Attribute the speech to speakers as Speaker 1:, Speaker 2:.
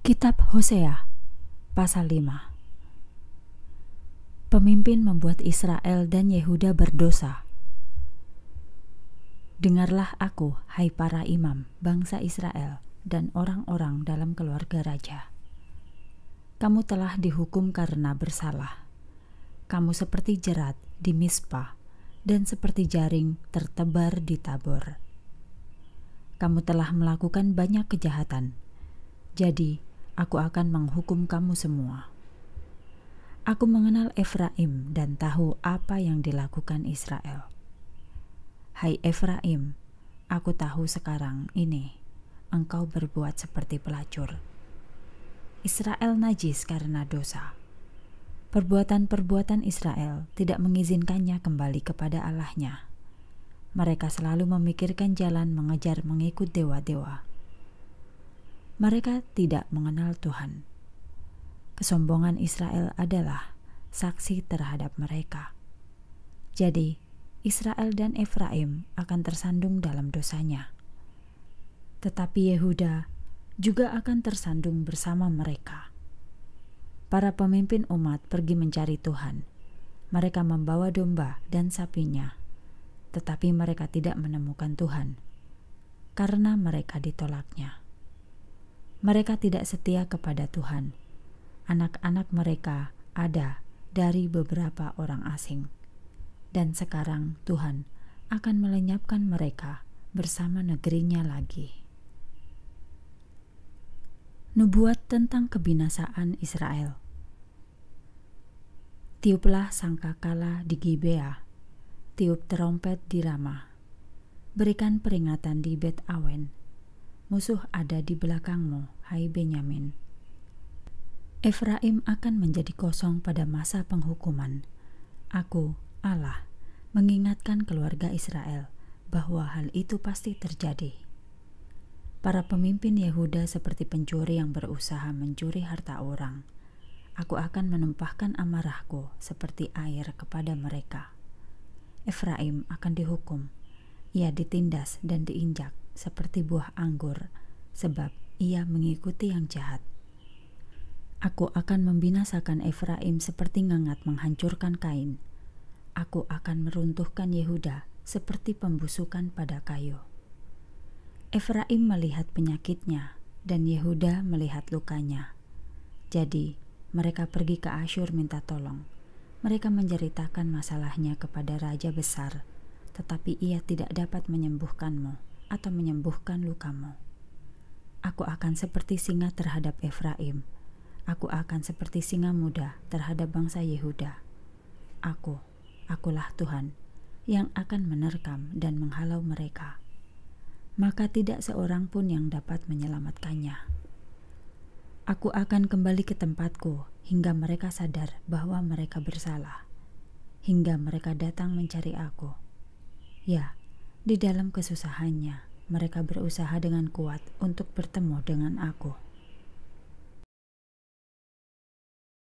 Speaker 1: Kitab Hosea pasal 5 Pemimpin membuat Israel dan Yehuda berdosa. Dengarlah aku, hai para imam, bangsa Israel dan orang-orang dalam keluarga raja. Kamu telah dihukum karena bersalah. Kamu seperti jerat di Mispa dan seperti jaring tertebar di tabur. Kamu telah melakukan banyak kejahatan. Jadi, aku akan menghukum kamu semua. Aku mengenal Efraim dan tahu apa yang dilakukan Israel. Hai Efraim, aku tahu sekarang ini engkau berbuat seperti pelacur. Israel najis karena dosa. Perbuatan-perbuatan Israel tidak mengizinkannya kembali kepada Allahnya. Mereka selalu memikirkan jalan mengejar mengikut dewa-dewa mereka tidak mengenal Tuhan. Kesombongan Israel adalah saksi terhadap mereka. Jadi, Israel dan Efraim akan tersandung dalam dosanya, tetapi Yehuda juga akan tersandung bersama mereka. Para pemimpin umat pergi mencari Tuhan. Mereka membawa domba dan sapinya, tetapi mereka tidak menemukan Tuhan karena mereka ditolaknya mereka tidak setia kepada Tuhan. Anak-anak mereka ada dari beberapa orang asing, dan sekarang Tuhan akan melenyapkan mereka bersama negerinya lagi. Nubuat tentang kebinasaan Israel. Tiuplah sangkakala di Gibea, tiup terompet di Ramah, berikan peringatan di Bet Awen musuh ada di belakangmu, hai Benyamin. Efraim akan menjadi kosong pada masa penghukuman. Aku, Allah, mengingatkan keluarga Israel bahwa hal itu pasti terjadi. Para pemimpin Yehuda seperti pencuri yang berusaha mencuri harta orang. Aku akan menumpahkan amarahku seperti air kepada mereka. Efraim akan dihukum. Ia ditindas dan diinjak seperti buah anggur, sebab ia mengikuti yang jahat. Aku akan membinasakan Efraim seperti ngangat menghancurkan kain. Aku akan meruntuhkan Yehuda seperti pembusukan pada kayu. Efraim melihat penyakitnya, dan Yehuda melihat lukanya. Jadi, mereka pergi ke Asyur minta tolong. Mereka menceritakan masalahnya kepada raja besar, tetapi ia tidak dapat menyembuhkanmu atau menyembuhkan lukamu. Aku akan seperti singa terhadap Efraim. Aku akan seperti singa muda terhadap bangsa Yehuda. Aku, akulah Tuhan yang akan menerkam dan menghalau mereka. Maka tidak seorang pun yang dapat menyelamatkannya. Aku akan kembali ke tempatku hingga mereka sadar bahwa mereka bersalah, hingga mereka datang mencari aku. Ya, di dalam kesusahannya, mereka berusaha dengan kuat untuk bertemu dengan aku.